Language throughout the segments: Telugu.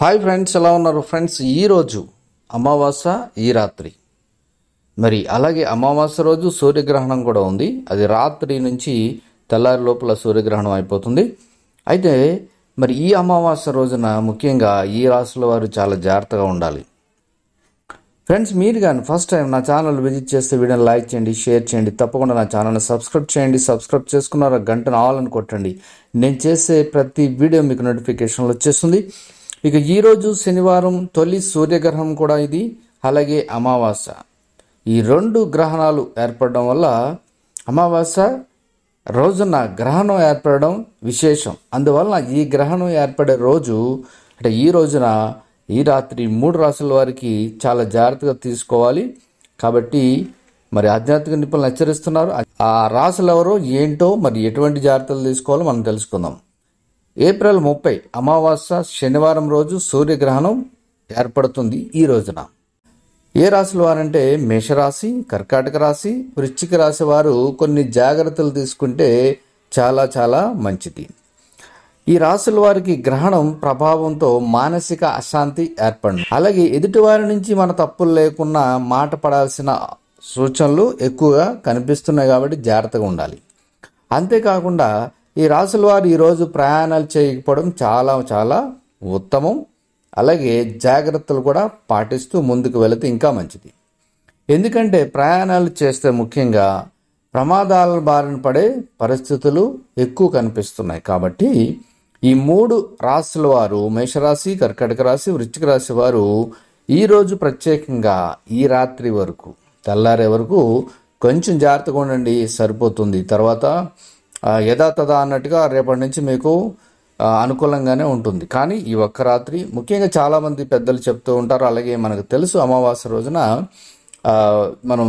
హాయ్ ఫ్రెండ్స్ ఎలా ఉన్నారు ఫ్రెండ్స్ ఈరోజు అమావాస ఈ రాత్రి మరి అలాగే అమావాస రోజు సూర్యగ్రహణం కూడా ఉంది అది రాత్రి నుంచి తెల్లారి లోపల సూర్యగ్రహణం అయిపోతుంది అయితే మరి ఈ అమావాస రోజున ముఖ్యంగా ఈ రాశుల వారు చాలా జాగ్రత్తగా ఉండాలి ఫ్రెండ్స్ మీరు కానీ ఫస్ట్ టైం నా ఛానల్ విజిట్ చేస్తే వీడియోని లైక్ చేయండి షేర్ చేయండి తప్పకుండా నా ఛానల్ని సబ్స్క్రైబ్ చేయండి సబ్స్క్రైబ్ చేసుకున్నారా గంటను ఆల్ కొట్టండి నేను చేసే ప్రతి వీడియో మీకు నోటిఫికేషన్లు వచ్చేస్తుంది ఇక ఈరోజు శనివారం తొలి సూర్యగ్రహణం కూడా ఇది అలాగే అమావాస ఈ రెండు గ్రహణాలు ఏర్పడడం వల్ల అమావాస రోజున గ్రహణం ఏర్పడడం విశేషం అందువలన ఈ గ్రహణం ఏర్పడే రోజు అంటే ఈ రోజున ఈ రాత్రి మూడు రాసుల వారికి చాలా జాగ్రత్తగా తీసుకోవాలి కాబట్టి మరి ఆధ్యాత్మిక నిపుణులు హెచ్చరిస్తున్నారు ఆ రాసులు ఎవరో ఏంటో మరి ఎటువంటి జాగ్రత్తలు తీసుకోవాలో మనం తెలుసుకుందాం ఏప్రిల్ ముప్పై అమావాస్య శనివారం రోజు సూర్యగ్రహణం ఏర్పడుతుంది ఈ రోజున ఏ రాశుల వారంటే మేషరాశి కర్కాటక రాశి వృశ్చిక రాశి వారు కొన్ని జాగ్రత్తలు తీసుకుంటే చాలా చాలా మంచిది ఈ రాశుల వారికి గ్రహణం ప్రభావంతో మానసిక అశాంతి ఏర్పడింది అలాగే ఎదుటివారి నుంచి మన తప్పులు లేకుండా మాట పడాల్సిన సూచనలు ఎక్కువగా కనిపిస్తున్నాయి కాబట్టి జాగ్రత్తగా ఉండాలి అంతేకాకుండా ఈ రాసుల వారు ఈరోజు ప్రయాణాలు చేయకపోవడం చాలా చాలా ఉత్తమం అలాగే జాగ్రత్తలు కూడా పాటిస్తూ ముందుకు వెళితే ఇంకా మంచిది ఎందుకంటే ప్రయాణాలు చేస్తే ముఖ్యంగా ప్రమాదాల బారిన పడే పరిస్థితులు ఎక్కువ కనిపిస్తున్నాయి కాబట్టి ఈ మూడు రాసుల వారు మేషరాశి కర్కటక రాశి వృశ్చిక రాశి వారు ఈరోజు ప్రత్యేకంగా ఈ రాత్రి వరకు తెల్లారే వరకు కొంచెం జాగ్రత్తగా ఉండండి సరిపోతుంది తర్వాత యథాతథ అన్నట్టుగా రేపటి నుంచి మీకు అనుకూలంగానే ఉంటుంది కానీ ఈ ఒక్క రాత్రి ముఖ్యంగా చాలామంది పెద్దలు చెప్తూ ఉంటారు అలాగే మనకు తెలుసు అమావాస్య రోజున మనం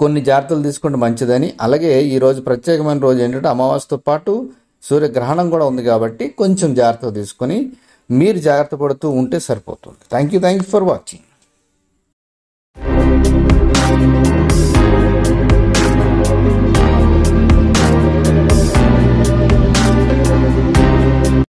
కొన్ని జాగ్రత్తలు తీసుకుంటే మంచిదని అలాగే ఈరోజు ప్రత్యేకమైన రోజు ఏంటంటే అమావాస్యతో పాటు సూర్యగ్రహణం కూడా ఉంది కాబట్టి కొంచెం జాగ్రత్త తీసుకొని మీరు జాగ్రత్త పడుతూ ఉంటే సరిపోతుంది thank you thank you for watching